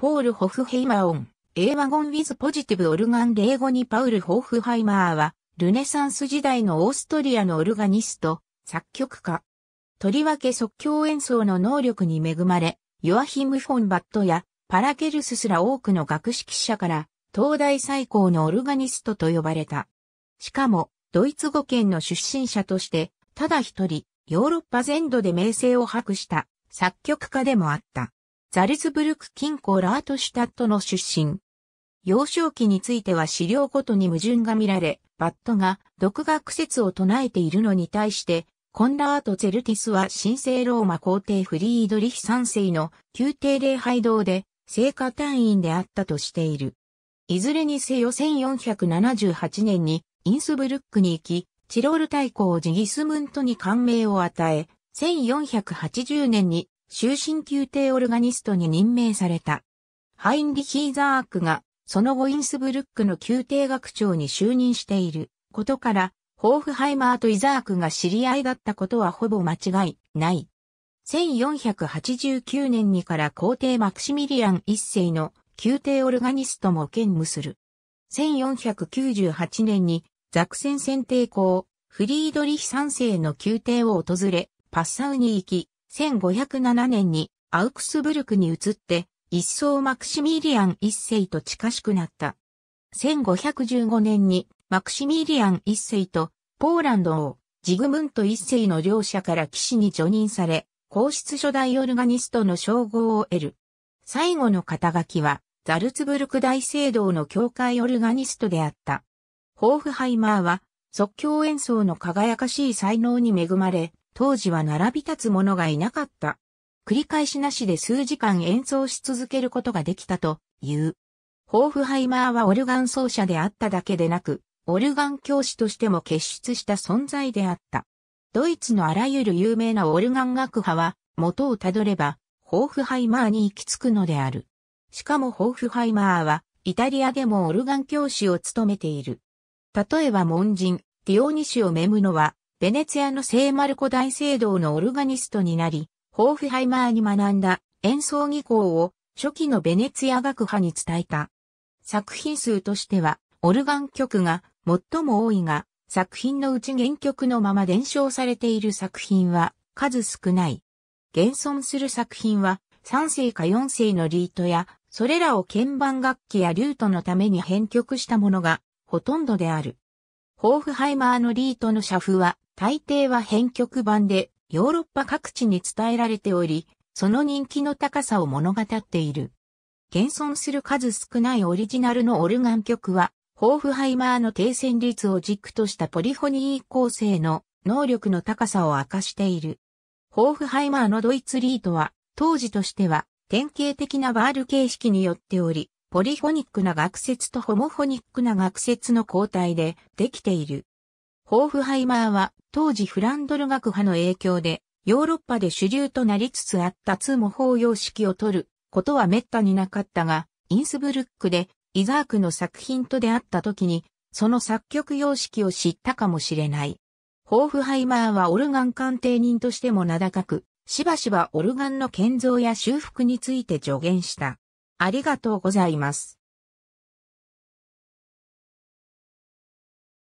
ポール・ホフヘイマーオン、A ワゴン・ウィズ・ポジティブ・オルガン例ゴニ・パウル・ホフハイマーは、ルネサンス時代のオーストリアのオルガニスト、作曲家。とりわけ即興演奏の能力に恵まれ、ヨアヒム・フォン・バットやパラケルスすら多くの学識者から、東大最高のオルガニストと呼ばれた。しかも、ドイツ語圏の出身者として、ただ一人、ヨーロッパ全土で名声を博した作曲家でもあった。ザルツブルク近郊ラートシュタットの出身。幼少期については資料ごとに矛盾が見られ、バットが独学説を唱えているのに対して、コンラート・ゼルティスは神聖ローマ皇帝フリードリヒ3世の宮廷礼拝堂で聖歌単位であったとしている。いずれにせよ1478年にインスブルックに行き、チロール大公ジギスムントに感銘を与え、1480年に終身宮廷オルガニストに任命された。ハインリヒーザークが、その後インスブルックの宮廷学長に就任していることから、ホーフハイマーとイザークが知り合いだったことはほぼ間違いない。1489年にから皇帝マクシミリアン一世の宮廷オルガニストも兼務する。1498年にザクセン選定校、フリードリヒ三世の宮廷を訪れ、パッサウに行き、1507年にアウクスブルクに移って、一層マクシミリアン一世と近しくなった。1515年にマクシミリアン一世とポーランド王ジグムント一世の両者から騎士に除任され、皇室初代オルガニストの称号を得る。最後の肩書きは、ザルツブルク大聖堂の教会オルガニストであった。ホーフハイマーは、即興演奏の輝かしい才能に恵まれ、当時は並び立つ者がいなかった。繰り返しなしで数時間演奏し続けることができたという。ホーフハイマーはオルガン奏者であっただけでなく、オルガン教師としても結出した存在であった。ドイツのあらゆる有名なオルガン学派は、元をたどれば、ホーフハイマーに行き着くのである。しかもホーフハイマーは、イタリアでもオルガン教師を務めている。例えば門人、ディオニシオ・メムノは、ベネツィアの聖マルコ大聖堂のオルガニストになり、ホーフハイマーに学んだ演奏技巧を初期のベネツィア学派に伝えた。作品数としては、オルガン曲が最も多いが、作品のうち原曲のまま伝承されている作品は数少ない。現存する作品は3世か4世のリートや、それらを鍵盤楽器やリュートのために編曲したものがほとんどである。ホーフハイマーのリートの社譜は大抵は編曲版でヨーロッパ各地に伝えられており、その人気の高さを物語っている。現存する数少ないオリジナルのオルガン曲は、ホーフハイマーの低旋律を軸としたポリフォニー構成の能力の高さを明かしている。ホーフハイマーのドイツリートは、当時としては典型的なバール形式によっており、ポリフォニックな学説とホモフォニックな学説の交代でできている。ホーフハイマーは当時フランドル学派の影響でヨーロッパで主流となりつつあった通模法様式を取ることは滅多になかったが、インスブルックでイザークの作品と出会った時に、その作曲様式を知ったかもしれない。ホーフハイマーはオルガン鑑定人としても名高く、しばしばオルガンの建造や修復について助言した。ありがとうございます。